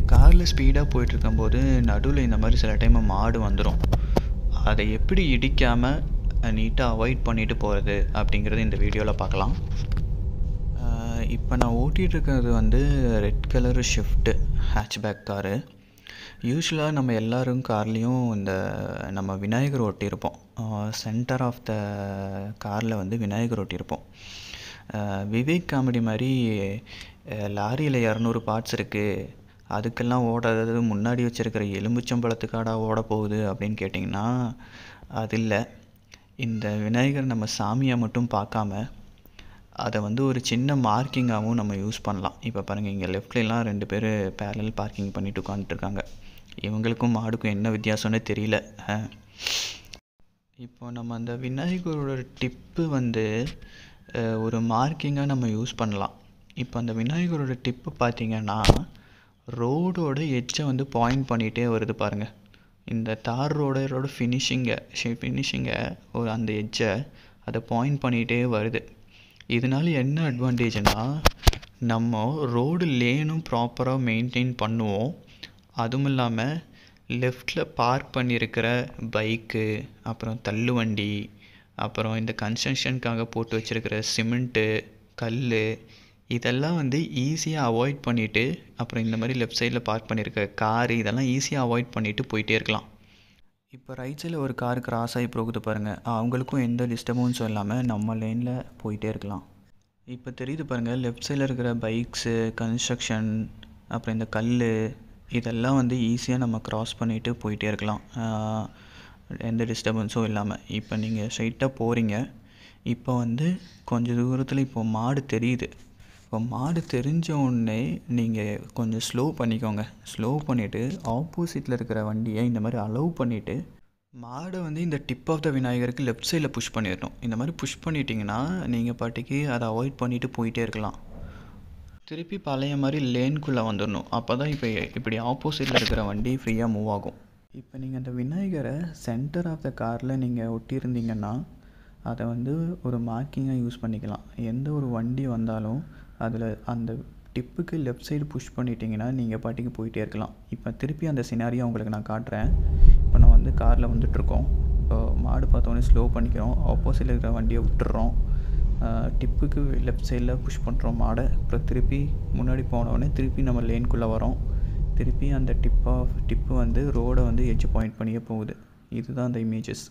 நீங்கள் காரில் ஸ்பீடாக போயிட்டுருக்கும்போது நடுவில் இந்த மாதிரி சில டைம் மாடு வந்துடும் அதை எப்படி இடிக்காமல் நீட்டாக அவாய்ட் பண்ணிட்டு போகிறது அப்படிங்கிறது இந்த வீடியோவில் பார்க்கலாம் இப்போ நான் ஓட்டிகிட்ருக்கிறது வந்து red colour Swift hatchback car யூஸ்வலாக நம்ம எல்லோரும் கார்லேயும் இந்த நம்ம விநாயகர் ஒட்டியிருப்போம் சென்டர் ஆஃப் த காரில் வந்து விநாயகர் ஒட்டியிருப்போம் விவேக் காமெடி மாதிரி லாரியில் இரநூறு பார்ட்ஸ் இருக்குது அதுக்கெல்லாம் ஓடாதது முன்னாடி வச்சுருக்கிற எலும்புச்சம்பழத்துக்காடா ஓட போகுது அப்படின்னு கேட்டிங்கன்னா அது இல்லை இந்த விநாயகர் நம்ம சாமியை மட்டும் பார்க்காம அதை வந்து ஒரு சின்ன மார்க்கிங்காகவும் நம்ம யூஸ் பண்ணலாம் இப்போ பாருங்கள் இங்கே லெஃப்ட்லலாம் ரெண்டு பேர் பேரல் பார்க்கிங் பண்ணிட்டு உட்காந்துட்ருக்காங்க இவங்களுக்கும் மாடுக்கும் என்ன வித்தியாசம்னே தெரியல இப்போ நம்ம அந்த விநாயகரோட டிப்பு வந்து ஒரு மார்க்கிங்காக நம்ம யூஸ் பண்ணலாம் இப்போ அந்த விநாயகரோட டிப்பு பார்த்திங்கன்னா ரோடோட எச்சை வந்து பாயிண்ட் பண்ணிகிட்டே வருது பாருங்கள் இந்த தார் ரோடரோட ஃபினிஷிங்கை ஃபினிஷிங்கை ஒரு அந்த எச்சை அதை பாயிண்ட் பண்ணிகிட்டே வருது இதனால என்ன அட்வான்டேஜ்னா நம்ம ரோடு லேனும் ப்ராப்பராக மெயின்டைன் பண்ணுவோம் அதுவும் இல்லாமல் லெஃப்டில் பார்க் பண்ணியிருக்கிற பைக்கு அப்புறம் தள்ளுவண்டி அப்புறம் இந்த கன்ஸ்ட்ரக்ஷனுக்காக போட்டு வச்சுருக்கிற சிமெண்ட்டு கல் இதெல்லாம் வந்து ஈஸியாக அவாய்ட் பண்ணிவிட்டு அப்புறம் இந்த மாதிரி லெஃப்ட் சைடில் பார்க் பண்ணியிருக்க காரு இதெல்லாம் ஈஸியாக அவாய்ட் பண்ணிவிட்டு போயிட்டே இருக்கலாம் இப்போ ரைட் சைடில் ஒரு கார் கிராஸ் ஆகி போகுது பாருங்கள் அவங்களுக்கும் எந்த டிஸ்டர்பன்ஸும் இல்லாமல் நம்ம லைனில் போயிட்டே இருக்கலாம் இப்போ தெரியுது பாருங்கள் லெஃப்ட் சைடில் இருக்கிற பைக்ஸு கன்ஸ்ட்ரக்ஷன் அப்புறம் இந்த கல் இதெல்லாம் வந்து ஈஸியாக நம்ம க்ராஸ் பண்ணிவிட்டு போயிட்டே இருக்கலாம் எந்த டிஸ்டர்பன்ஸும் இல்லாமல் இப்போ நீங்கள் ஸ்ட்ரைட்டாக போகிறீங்க இப்போ வந்து கொஞ்சம் தூரத்தில் இப்போது மாடு தெரியுது இப்போ மாடு தெரிஞ்ச உடனே நீங்கள் கொஞ்சம் ஸ்லோ பண்ணிக்கோங்க ஸ்லோ பண்ணிவிட்டு ஆப்போசிட்டில் இருக்கிற வண்டியை இந்த மாதிரி அலோவ் பண்ணிவிட்டு மாடை வந்து இந்த டிப் ஆஃப் த விநாயகருக்கு லெஃப்ட் சைடில் புஷ் பண்ணிடணும் இந்த மாதிரி புஷ் பண்ணிட்டீங்கன்னா நீங்கள் பாட்டிக்கு அதை அவாய்ட் பண்ணிவிட்டு போயிட்டே இருக்கலாம் திருப்பி பழைய மாதிரி லேனுக்குள்ளே வந்துடணும் அப்போ தான் இப்போ இப்படி ஆப்போசிட்டில் இருக்கிற வண்டி ஃப்ரீயாக மூவ் ஆகும் இப்போ நீங்கள் அந்த விநாயகரை சென்டர் ஆஃப் த காரில் நீங்கள் ஒட்டியிருந்தீங்கன்னா அதை வந்து ஒரு மார்க்கிங்காக யூஸ் பண்ணிக்கலாம் எந்த ஒரு வண்டி வந்தாலும் அதில் அந்த டிப்புக்கு லெஃப்ட் சைடு புஷ் பண்ணிட்டீங்கன்னா நீங்கள் பாட்டிக்கு போயிட்டே இருக்கலாம் இப்போ திருப்பி அந்த சினாரியை உங்களுக்கு நான் காட்டுறேன் இப்போ நான் வந்து காரில் வந்துட்டுருக்கோம் இப்போ மாடு பார்த்தோன்னே ஸ்லோ பண்ணிக்கிறோம் ஆப்போசிட்டில் இருக்கிற வண்டியை விட்டுறோம் டிப்புக்கு லெஃப்ட் சைடில் புஷ் பண்ணுறோம் மாடை அப்புறம் திருப்பி முன்னாடி போனவுடனே திருப்பி நம்ம லேனுக்குள்ளே வரோம் திருப்பி அந்த டிப் ஆஃப் டிப்பு வந்து ரோடை வந்து எட்ஜ் பாயிண்ட் பண்ணியே போகுது இதுதான் அந்த இமேஜஸ்